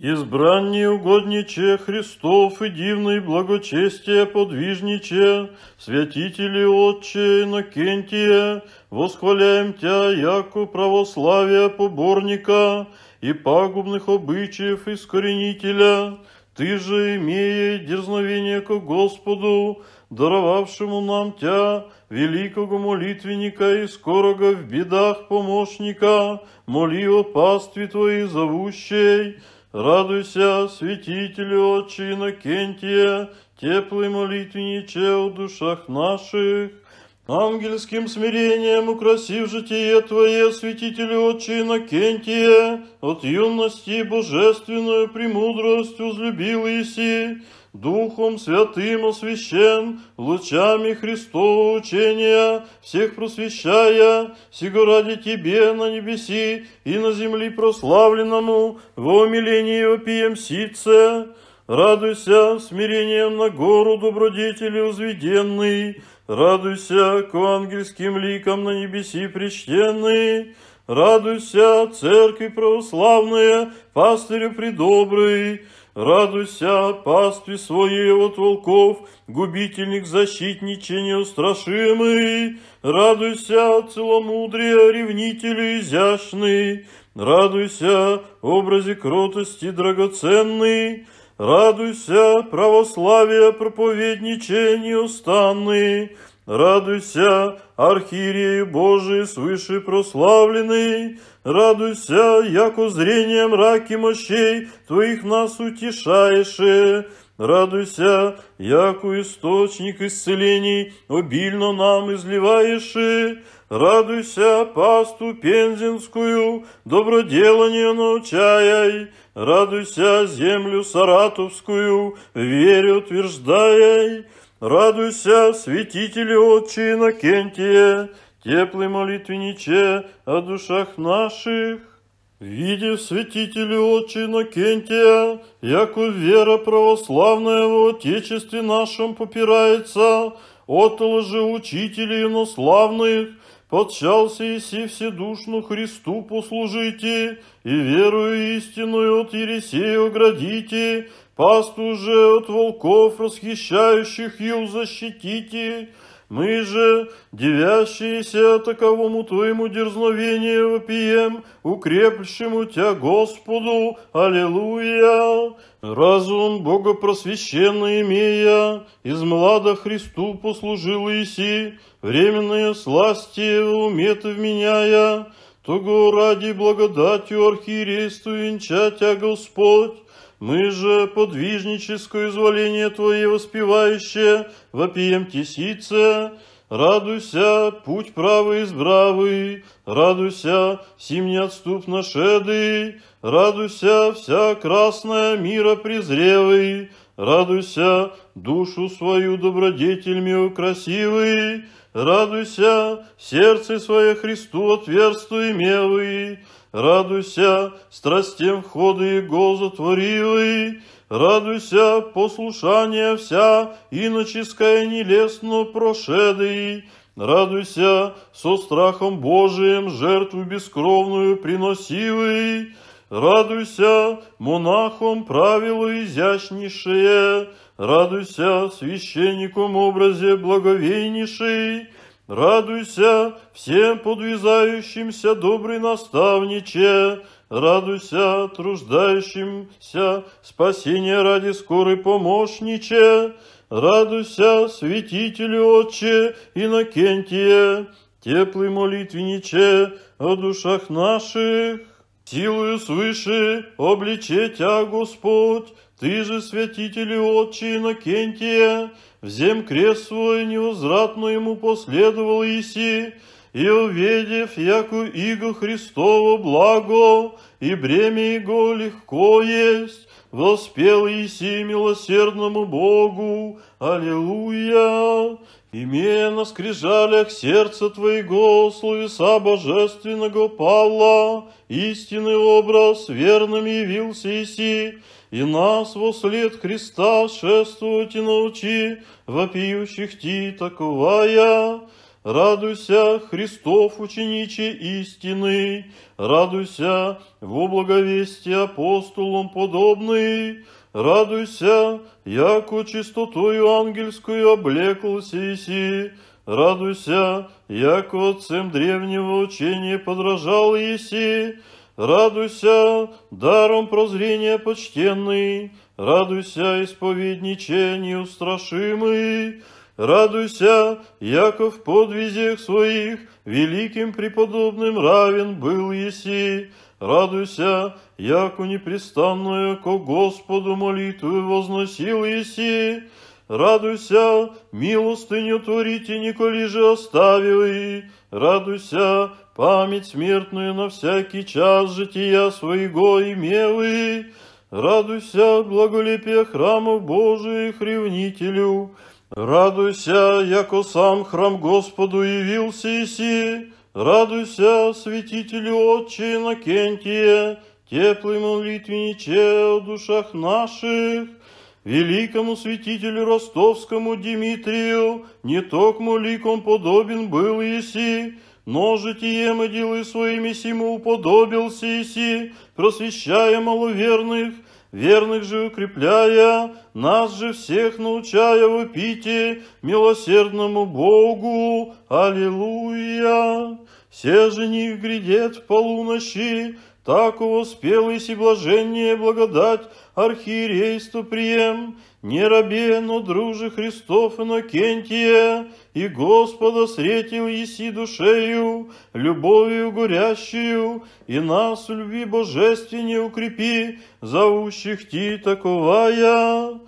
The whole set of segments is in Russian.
Избраннее угодниче Христов и дивный благочестие подвижниче, святители Отче Иннокентия, восхваляем Тя, яку православия поборника и пагубных обычаев искоренителя, Ты же, имея дерзновение ко Господу, даровавшему нам Тя, великого молитвенника и скорого в бедах помощника, моли о пастве Твоей зовущей, Радуйся, святитель отче Кентия, теплый молитвенниче в душах наших. Ангельским смирением украсив житие Твое, святитель отче Кентия, от юности божественную премудрость возлюбил Иси, Духом Святым освящен, лучами Христова учения, всех просвещая, сего ради Тебе на небеси и на земле прославленному, во умилении пием сице. Радуйся смирением на гору добродетели узведенный, радуйся к ангельским ликам на небеси причтенный, радуйся, церкви православная, пастырю предобрый, Радуйся, пастве своей от волков, губительник защитниче неустрашимый. Радуйся, целомудрие ревнители изящный. Радуйся, образе кротости драгоценный. Радуйся, православие проповедниче неустанный. Радуйся, архиерей Божий свыше прославленный. Радуйся, яко зрением раки мощей твоих нас утешаешь. Радуйся, яку источник исцелений обильно нам изливаешь. Радуйся, пасту пензенскую, доброделание научаяй. Радуйся, землю саратовскую, верю утверждаяй. Радуйся, святители отче Кентия теплый молитвенниче о душах наших. Видев святителя отче кентия, яку вера православная в Отечестве нашем попирается, от лжи учителей инославных, подчался и еси вседушно Христу послужите, и верую истинную от Ересея оградите, пасту же от волков расхищающих ю защитите, мы же, девящиеся таковому Твоему дерзновению вопием, укрепшему Тебя Господу, Аллилуйя! Разум Бога просвещенный имея, из млада Христу послужил Иси, временные сласти уметы вменяя, того ради благодатью архиерейству венчатя а Господь, мы же подвижническое изволение Твое воспевающее, вопием тесице, Радуйся, путь правый избравый, радуйся, сим неотступно шеды, радуйся, вся красная мира презревый, радуйся, душу свою добродетельми красивый, радуйся, сердце свое Христу отверстуй мелый, Радуйся, страстем входы Его затворилы, Радуйся, послушание вся, иноческое нелестно прошедый, Радуйся, со страхом Божиим жертву бескровную приносилы. Радуйся, монахом правило изящнейшее, Радуйся, священником образе благовейнейший, Радуйся всем подвязающимся, добрый наставниче, радуйся труждающимся, спасение ради скорой помощниче, радуйся святителю отче Иннокентие, теплый молитвенниче о душах наших. Силою свыше обличеть, а Господь, Ты же святитель отче Иннокентия, взем крест свой, невозвратно ему последовал Иси, и, увидев, яку иго Христово благо, и бремя его легко есть, воспел Иси милосердному Богу, Аллилуйя! Имея на скрижалях сердца Твоего, словеса божественного Павла, истинный образ верным явился Иси, и нас во след Христа шествовать и научи, вопиющих ти таковая. Радуйся, Христов, учениче истины, радуйся, во благовестие апостолом подобный, радуйся, яко чистотою ангельскую облеклся иси, радуйся, яко отцем древнего учения подражал иси, Радуйся, даром прозрения почтенный, Радуйся, исповедниче неустрашимый, Радуйся, яко в подвизях своих Великим преподобным равен был еси, Радуйся, яко непрестанную ко Господу молитвы возносил еси, радуйся, милостыню творите, николи же оставили, радуйся, память смертную на всякий час жития своего имелы, радуйся, благолепие храмов Божиих ревнителю, радуйся, яко сам храм Господу явился и си, радуйся, святителю Отче Иннокентия, теплый молитвенниче о душах наших, Великому святителю ростовскому Димитрию не токму ликом подобен был еси, но житием и делы своими сему уподобился еси, просвещая маловерных, верных же укрепляя, нас же всех научая вопите милосердному Богу. Аллилуйя! Все же не грядет в полуночи, так воспелось и блажение благодать архиерейство прием, не рабе, но друже Христов Иннокентия, и Господа встретил еси душею, любовью горящую, и нас в любви божественне укрепи, заущих ти таковая.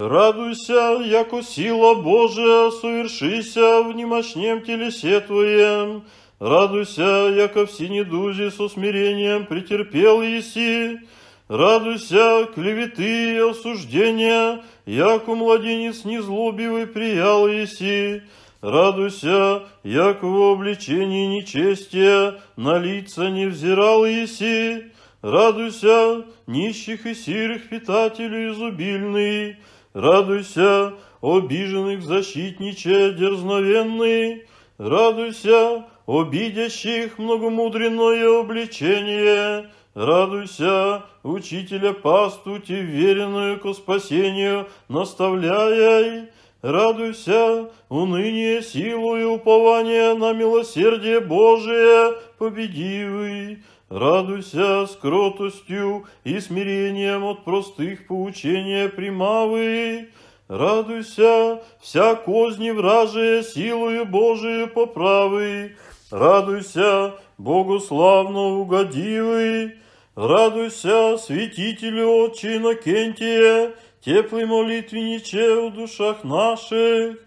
Радуйся, яко сила Божия, совершися в немощнем телесе Твоем, Радуйся, яко все синедузе со смирением претерпел еси, Радуйся, клеветы и осуждения, яко младенец незлобивый приял еси. Радуйся, як в обличении нечестия на лица не взирал еси. Радуйся, нищих и сирых питателю изобильный. Радуйся, обиженных защитниче дерзновенный. Радуйся, обидящих многомудренное обличение, Радуйся, учителя пастуть и веренную ко спасению наставляй. Радуйся, уныние силу и упование на милосердие Божие победивый. Радуйся с кротостью и смирением от простых поучения примавы. Радуйся, вся козни вражия силою Божию поправы. Радуйся, Богу славно угодивый, Радуйся, святителю отчина Иннокентия, Теплый молитвенниче в душах наших.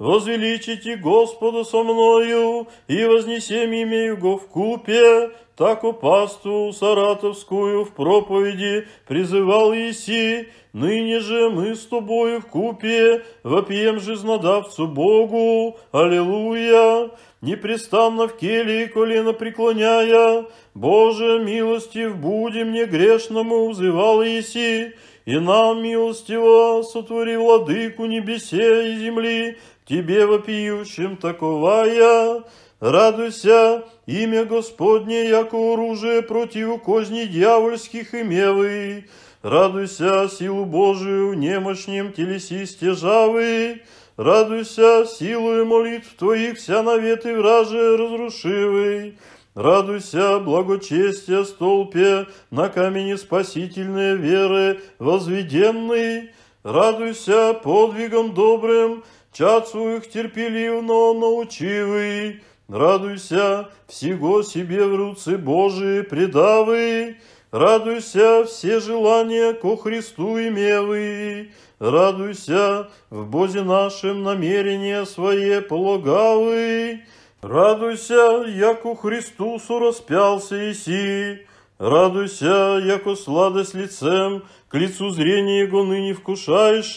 Возвеличите Господа со мною, и вознесем имя Его в купе, так пасту саратовскую в проповеди призывал Иси, ныне же мы с тобою в купе, вопьем жизнодавцу Богу, Аллилуйя! Непрестанно в келе и колено преклоняя, Боже, милостив буди мне грешному, взывал Иси, и нам милостиво сотвори владыку небесе и земли, тебе вопиющим такова я, радуйся, имя Господне, яко оружие против козней дьявольских и мевы, радуйся, силу Божию немощним телеси жавы, радуйся, силою молитв твоих вся наветы враже разрушивый, Радуйся, благочестие столпе, на камени спасительной веры возведенный. Радуйся подвигом добрым, чад своих терпеливно научивы. Радуйся, всего себе в руцы Божии предавы, Радуйся, все желания ко Христу имевы, Радуйся, в Бозе нашем намерение свое полагавы, Радуйся, яко Христу распялся и си, Радуйся, яко сладость лицем, к лицу зрения его ныне вкушаешь,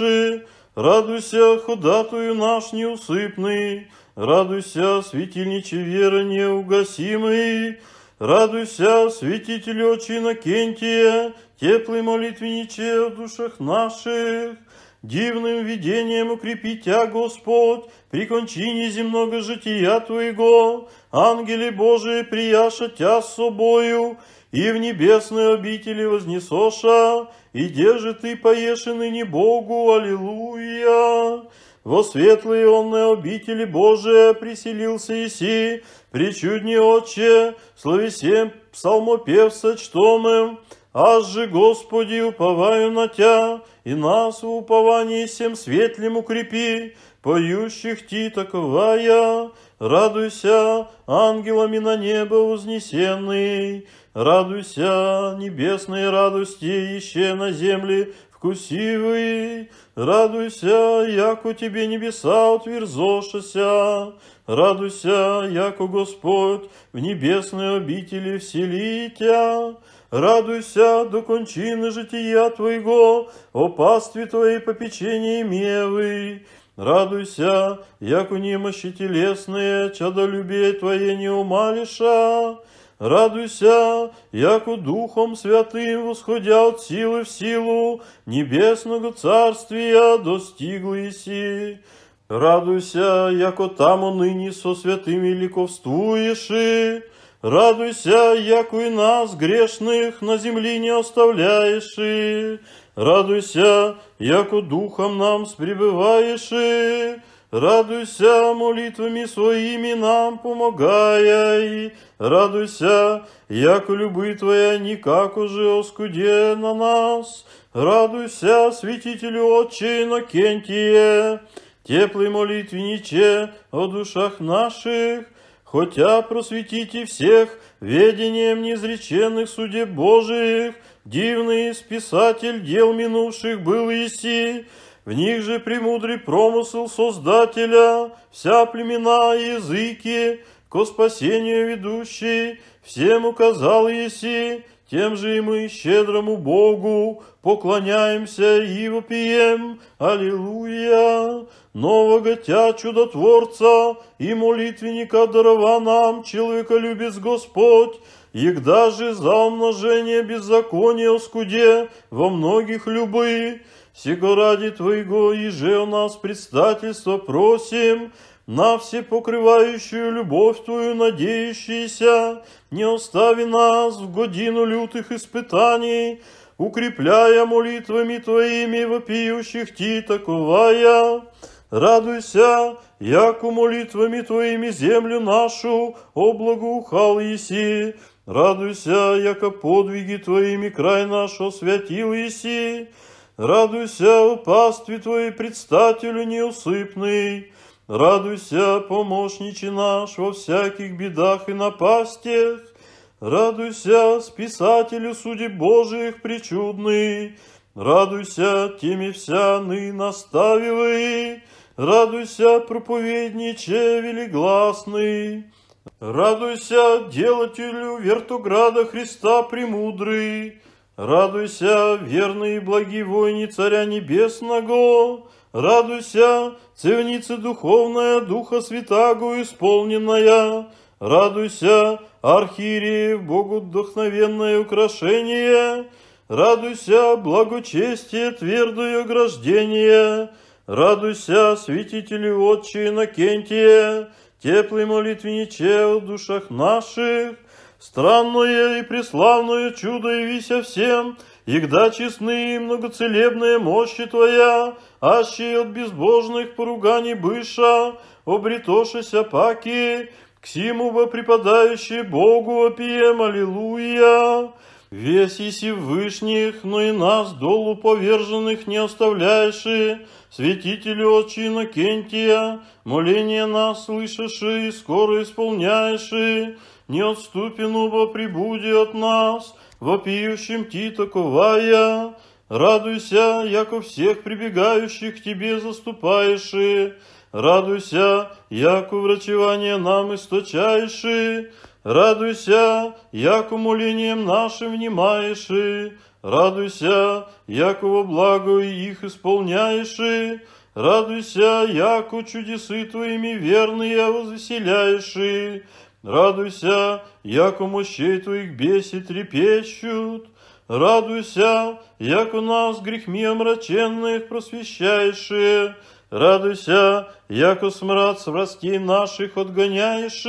Радуйся, ходатую наш неусыпный, Радуйся, светильниче веры неугасимый, Радуйся, святитель очи Иннокентия, Теплый молитвенниче в душах наших, Дивным видением укрепи Господь, при кончине земного жития Твоего, ангели Божии прияша Тя с собою, и в небесной обители вознесоша, и где же ты поешь не Богу, аллилуйя? Во светлые онные обители Божия приселился Иси, причудни Отче, слове семь псалмопевца чтомым, Аз же, Господи, уповаю на Тя, и нас в уповании всем светлым укрепи, поющих Ти таковая, Радуйся, ангелами на небо вознесенный, Радуйся, небесной радости, еще на земле вкусивый, Радуйся, яко тебе небеса утверзошися, Радуйся, яко Господь в небесной обители вселитя, Радуйся до кончины жития Твоего, о пастве Твоей попечении мевы, Радуйся, як у немощи телесные, чадолюбей Твое не умалиша. Радуйся, яку Духом Святым восходя от силы в силу небесного царствия достигли си. Радуйся, яко там ныне со святыми ликовствуеши. Радуйся, яку и нас, грешных, на земле не оставляешь. Радуйся, яко духом нам спребываешь, и радуйся молитвами своими нам помогая, и радуйся, яко любы твоя никак уже оскуде на нас. Радуйся, святителю отче Иннокентие, теплой молитвенниче о душах наших, хотя просветите всех ведением неизреченных судеб Божиих, Дивный списатель дел минувших был Иси, в них же премудрый промысл Создателя, вся племена языки, ко спасению ведущий, всем указал Иси, тем же и мы щедрому Богу поклоняемся и вопием «Аллилуйя!» Новоготя чудотворца и молитвенника дарова нам, человеколюбец Господь, Егда же за умножение беззакония в скуде во многих любы, Сего ради Твоего еже у нас предстательство просим, на все покрывающую любовь Твою надеющиеся, не остави нас в годину лютых испытаний, укрепляя молитвами Твоими вопиющих Ти таковая. Радуйся, яку молитвами Твоими землю нашу, о благоухал Радуйся, яко подвиги твоими край наш освятил Иси. Радуйся, упастве твоей предстателю неусыпный. Радуйся, помощничи наш во всяких бедах и напастях. Радуйся, списателю судеб Божиих причудный. Радуйся, теми вся ны наставивай. Радуйся, проповедниче велигласный. Радуйся, делателю вертуграда Христа премудрый, Радуйся, верный и благий войне Царя Небесного, Радуйся, цевница духовная, Духа Святаго исполненная, Радуйся, архиереев Богу вдохновенное украшение, Радуйся, благочестие твердое граждение, Радуйся, святителю Отче Иннокентия, Теплый молитвенниче в душах наших, Странное и преславное чудо явися всем, Егда честны и многоцелебная мощи Твоя, Аще от безбожных поруганий быша, Обретошися паки, к симу преподающий Богу опием, Аллилуйя! Весь и вышних, но и нас, долу поверженных, не оставляешь, святителю отчина Кентия, моление нас слышишь и скоро исполняешь, и не отступен, оба прибуди от нас, вопиющим ти таковая. Радуйся, яко всех прибегающих к тебе заступаешь, радуйся, яко врачевание нам источаешь, Радуйся, яко молением нашим внимаешь, радуйся, якого благо их исполняешь, радуйся, яко чудесы твоими верные возвеселяешь, и радуйся, яко мощей твоих бесит трепещут, радуйся, як у нас грехми омраченных просвещаешь, и радуйся, яко смрад с врастей наших отгоняешь,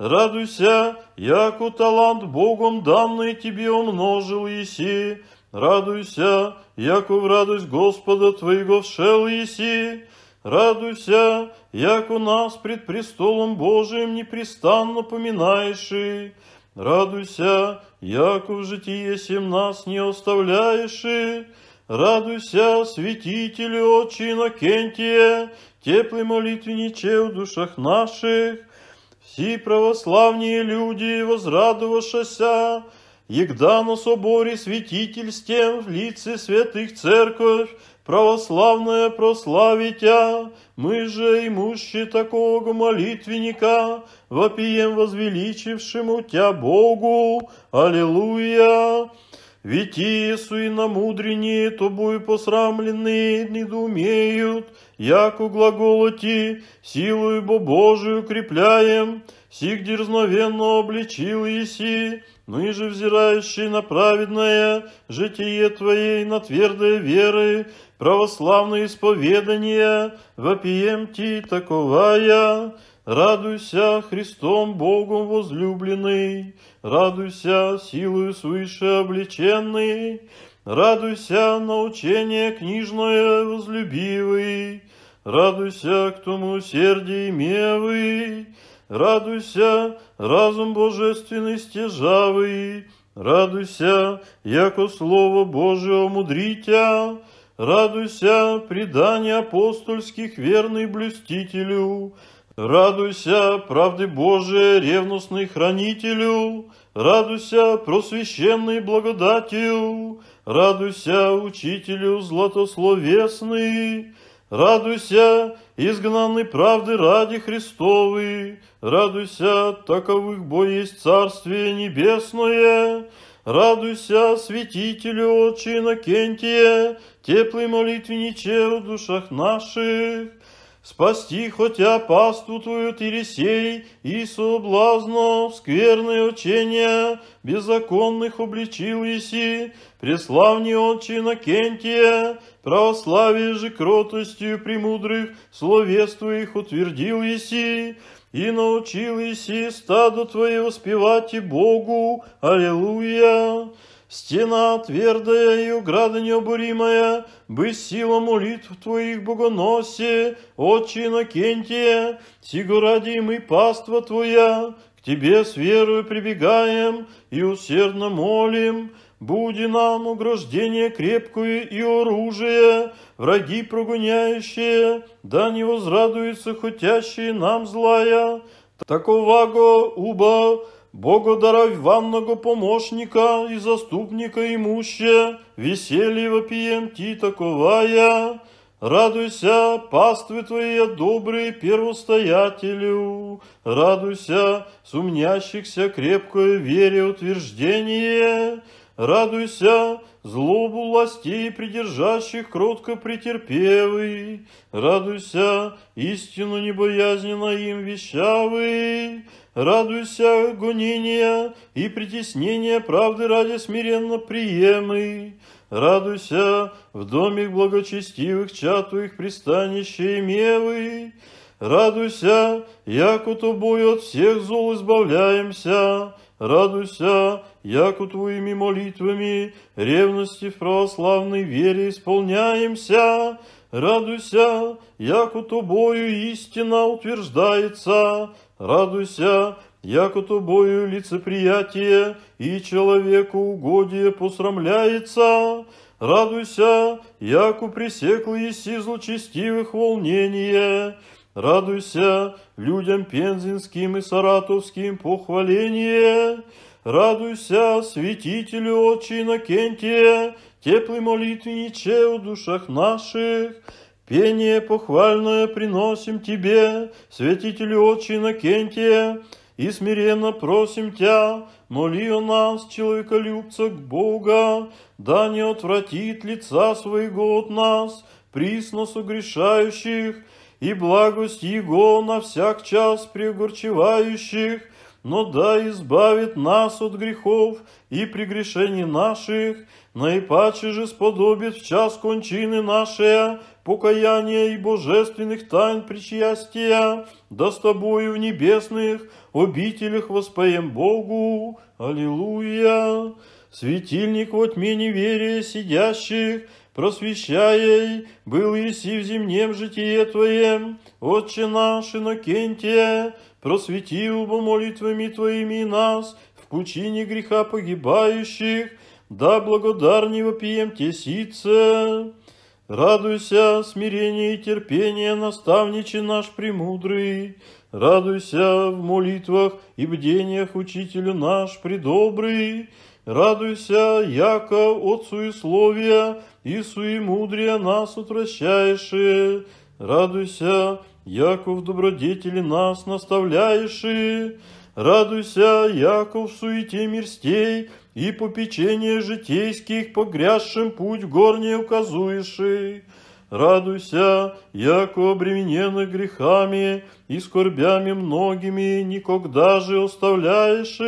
Радуйся, яку талант Богом данный тебе умножил иси. Радуйся, яку в радость Господа твоего вшел иси. Радуйся, яку нас пред престолом Божиим непрестанно поминаешь и. Радуйся, яку в житие сем нас не оставляешь и. Радуйся, святителю, отче Иннокентия, теплый молитвенниче в душах наших, Всі православні люди, возрадовавшися, егда на соборе святительстем в лице святых церковь, православная прославитя, мы же, имущи такого молитвенника, вопием возвеличившему Тя Богу. Аллилуйя! Ведь Иису и намудреннее тобой посрамленные недоумеют, яку глаголу ти, силою бо Божию крепляем, сих дерзновенно обличил еси, ныже взирающий на праведное житие Твоей, на твердое веры, православное исповедание, вопием Ти таковая, Радуйся, Христом Богом возлюбленный, радуйся, силою свыше облеченный, Радуйся, научение книжное возлюбивый, Радуйся, к тому сердий мевый, Радуйся, разум божественный стяжавый, Радуйся, яко слово Божие мудритя, а. Радуйся, предание апостольских верный блюстителю, Радуйся, правды Божией ревностный хранителю, Радуйся, просвященный благодатью, Радуйся, учителю златословесный, Радуйся, изгнанный правды ради Христовы, Радуйся, таковых бо есть Царствие Небесное, Радуйся, святителю отче Иннокентия, Теплый молитвенниче в душах наших, Спасти хотя пасту твою Тересей и соблазнов скверные учения беззаконных обличил еси, преславни отче Иннокентия, православие же кротостью премудрых словес твоих утвердил еси, и научил еси стаду твое воспевать и Богу, Аллилуйя. Стена твердая и уграда необуримая, бы сила молитв твоих богоносе, отче Иннокентия, сего ради мы паства твоя, к тебе с верою прибегаем и усердно молим, Буди нам угрождение крепкое и оружие, враги прогоняющие, да не возрадуются хотящие нам злая. Такова го уба Богу даровь вам много помощника и заступника имуще, веселье вопием ти таковая. Радуйся, паствы твои добрые первостоятелю, радуйся, сумнящихся крепкое вере утверждение, Радуйся, злобу властей придержащих кротко претерпевый, Радуйся, истину небоязненно им вещавый, Радуйся, гонения и притеснения правды ради смиренно приемый; Радуйся, в доме благочестивых чату их пристанище имевый, Радуйся, яко тобой от всех зол избавляемся, радуйся, яку твоими молитвами, ревности в православной вере исполняемся. Радуйся, яку тобою истина утверждается. Радуйся, яко тобою лицеприятие и человеку угодие посрамляется. Радуйся, яку пресекло еси злочестивых волнение. Радуйся людям пензенским и саратовским похваление, Радуйся святителю отче Иннокентия, Теплый молитвенниче в душах наших, Пение похвальное приносим тебе, святителю отче Кенте, и смиренно просим Тебя, моли о нас, человеколюбца, к Бога, да не отвратит лица своего от нас, присно согрешающих, и благость Его на всяк час пригорчевающих, но да избавит нас от грехов и прегрешений наших, наипаче же сподобит в час кончины нашей, покаяния и божественных тайн причастия, да с Тобою в небесных обителях воспоем Богу. Аллилуйя! Светильник во тьме неверия сидящих, просвещай, был еси в земнем житие Твоем, Отче наш Иннокентия, просветил бы молитвами Твоими нас в пучине греха погибающих, да благодарнего вопием тесице. Радуйся, смирение и терпение, наставниче наш премудрый, Радуйся в молитвах и бдениях, учителю наш предобрый, Радуйся, яко от суесловия и суемудрия нас отвращаешь. Радуйся, яко в добродетели нас наставляешь. Радуйся, яко в суете мирстей и по попечение житейских погрязшим путь в гор указуешь. Радуйся, яко обременены грехами и скорбями многими, никогда же оставляешь.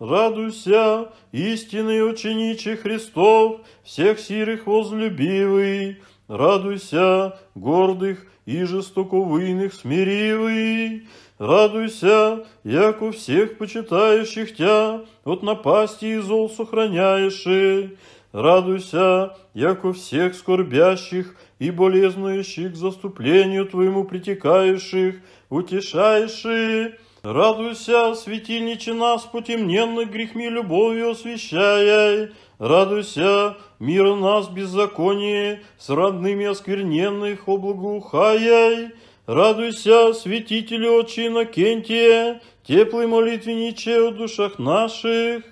Радуйся, истинный ученичий Христов, всех сирых возлюбивый, Радуйся, гордых и жестоковыйных смиривый, Радуйся, як у всех почитающих тя, от напасти и зол сохраняешь. Радуйся, як у всех скорбящих и болезнующих заступлению Твоему притекающих, утешаешь. Радуйся, светильниче нас потемненных грехми любовью освещай. Радуйся, мир нас беззаконие, с родными оскверненных облагухаяй. Радуйся, святитель очи Иннокентия, теплый молитвенниче в душах наших.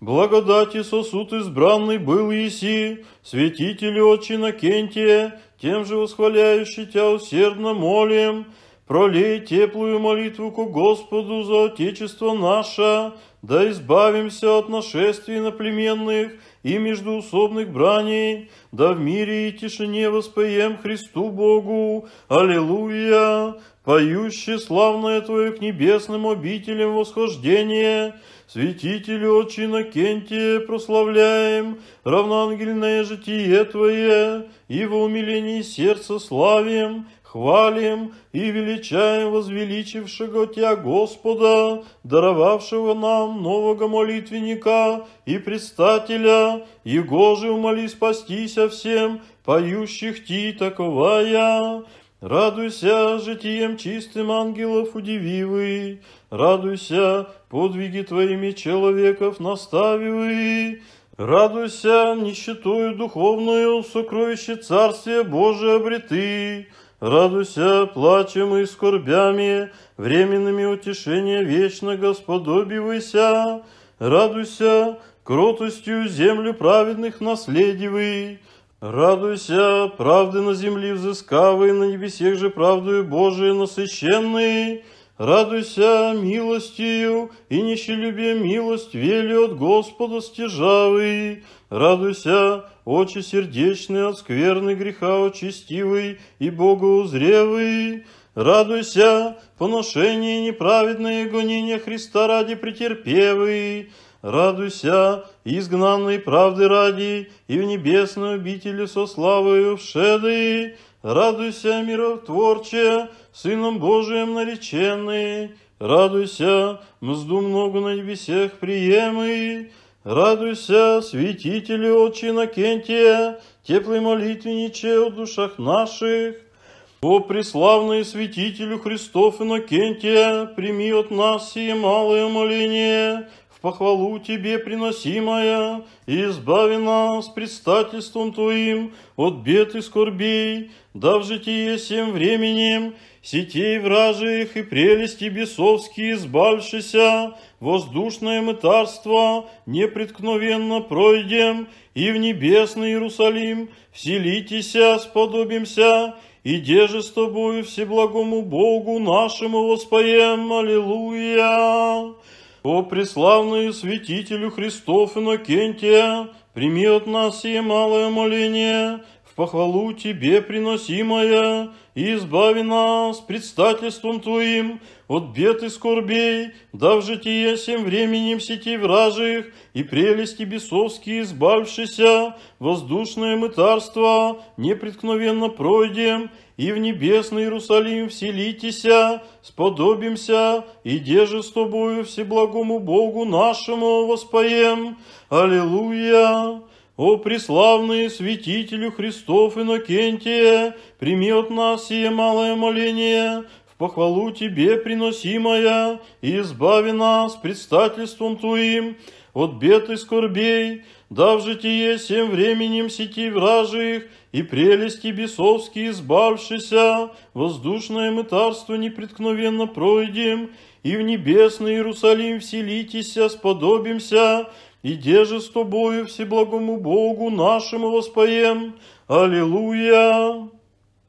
Благодати сосуд избранный был Иси, святитель очи Иннокентия, тем же восхваляющий тебя усердно молим, Пролей теплую молитву к Господу за Отечество наше, да избавимся от нашествий наплеменных и междуусобных браней, да в мире и тишине воспоем Христу Богу. Аллилуйя! Поющий славное Твое к небесным обителям восхождение, Святителю Отче Иннокентия прославляем, равноангельное житие Твое, и во умилении сердца славим, Хвалим и величаем возвеличившего тебя Господа, даровавшего нам нового молитвенника и предстателя, Его же умоли спастися всем, поющих Ти таковая. Радуйся житием чистым ангелов удививый, радуйся подвиги Твоими человеков наставивый, радуйся нищетою духовную сокровище Царствия Божия обреты, Радуйся плачем и скорбями, временными утешения вечно господобивайся. Радуйся кротостью землю праведных наследивай. Радуйся, правды на земле взыскавай, на небесех же правдою Божией насыщенной. Радуйся милостью, и нищелюбие милость вели от Господа стяжавы. Радуйся, очи сердечные от скверны греха очистивый и Бога узревый. Радуйся, поношение неправедное и гонение Христа ради претерпевый. Радуйся, изгнанной правды ради, и в небесную обители со славою вшеды. Радуйся, миротворче, Сыном Божиим нареченный. Радуйся, мзду много на небесех приемый. Радуйся, святители, отче Иннокентия, теплый молитвенниче в душах наших. О, преславный святителю Христов Иннокентия, прими от нас сие малое моление, похвалу Тебе приносимая, избави нас предстательством Твоим от бед и скорбей, да в житие всем временем сетей вражих и прелести бесовские избавшися, воздушное мытарство непреткновенно пройдем, и в небесный Иерусалим вселитеся, сподобимся, и держи с Тобою всеблагому Богу нашему воспоем. Аллилуйя! О преславный святителю Христов Иннокентия, прими от нас сие малое моление, похвалу Тебе приносимая, и избави нас предстательством Твоим от бед и скорбей, дав житие всем временем сетей вражих и прелести бесовские избавшися, воздушное мытарство непреткновенно пройдем, и в небесный Иерусалим вселитеся, сподобимся, и деже с Тобою всеблагому Богу нашему воспоем. Аллилуйя! О преславные святителю Христов Иннокентия, прими от нас сие малое моление, в похвалу Тебе приносимое, и избави нас предстательством Твоим от бед и скорбей, дав житие всем временем сети вражих, и прелести бесовские избавшися, воздушное мытарство непреткновенно пройдем, и в небесный Иерусалим вселитеся, сподобимся, и де же с тобою всеблагому Богу нашему воспоем. Аллилуйя!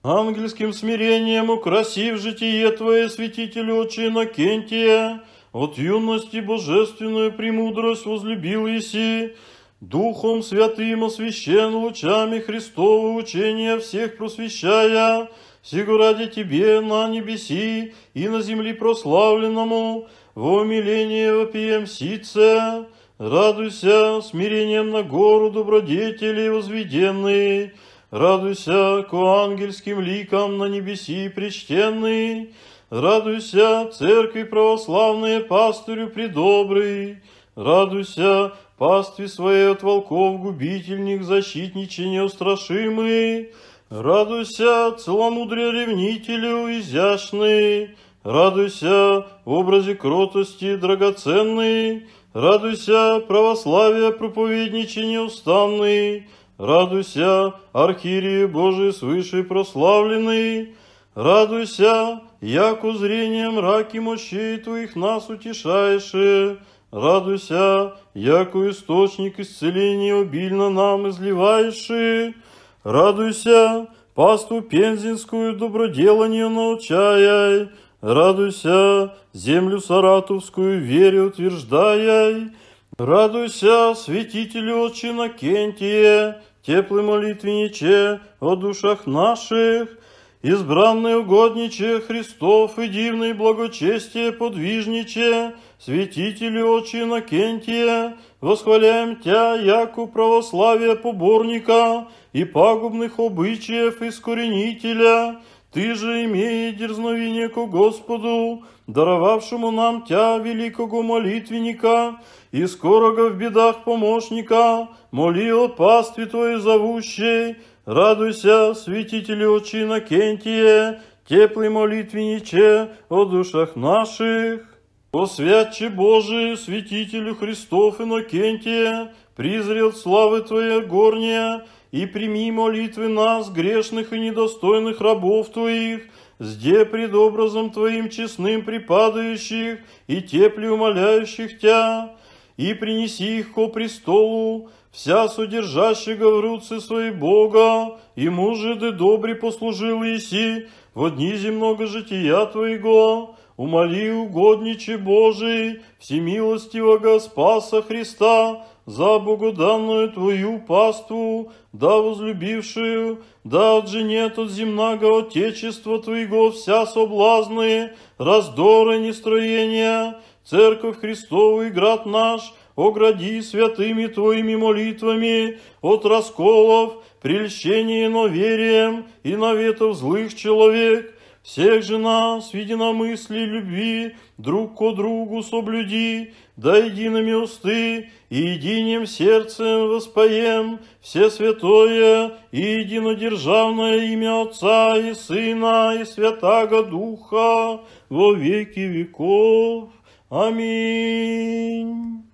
Ангельским смирением украсив житие Твое, святитель отче Иннокентия, от юности божественную премудрость возлюбил Иси, Духом святым освящен лучами Христова учения всех просвещая, сего ради Тебе на небеси и на земли прославленному, во умиление вопием сице, Радуйся смирением на гору добродетели возведенные, Радуйся к ангельским ликам на небеси причтенные, Радуйся, церкви православная, пастырю предобрый, Радуйся, пастве своей от волков губительник, защитниче неустрашимый, Радуйся, целомудрие ревнителю изящный, Радуйся, в образе кротости драгоценный, Радуйся, православие проповедничи неустанный, Радуйся, архиерей Божий свыше прославленный, Радуйся, як зрением раки мощей твоих нас утешаешь, Радуйся, яко источник исцеления обильно нам изливаешь, Радуйся, пасту пензенскую доброделанию научаяй. Радуйся, землю саратовскую вере утверждая, Радуйся, святителю отче Накентие, Теплый молитвенниче о душах наших, Избранный угодниче Христов и дивный благочестие подвижниче, святителю очи Иннокентия, восхваляем Тя, яку православия поборника и пагубных обычаев искоренителя, ты же имея дерзновение ко Господу, даровавшему нам тебя великого молитвенника, и скорого в бедах помощника, моли о пастве Твоей зовущей, радуйся, святители очи Кентие, теплый молитвенниче о душах наших. О святче Божий, святителю Христов Кентие, призрел славы Твоя горния, и прими молитвы нас, грешных и недостойных рабов Твоих, сде пред образом Твоим честным припадающих и тепли умоляющих Тя, и принеси их ко престолу, вся содержащего в руце своей Бога, ему же ты добре послужил еси во дни земного жития Твоего, умоли угодниче Божий, всемилостивого Спаса Христа, за богоданную Твою паству, да возлюбившую, да от нет от земного Отечества Твоего вся соблазны, раздоры, нестроения, Церковь Христову и град наш, огради святыми Твоими молитвами от расколов, прельщений верием и наветов злых человек, всех же нас, видя на мысли любви, друг ко другу соблюди, да едиными усты и единим сердцем воспоем все святое и единодержавное имя Отца и Сына и Святаго Духа во веки веков. Аминь.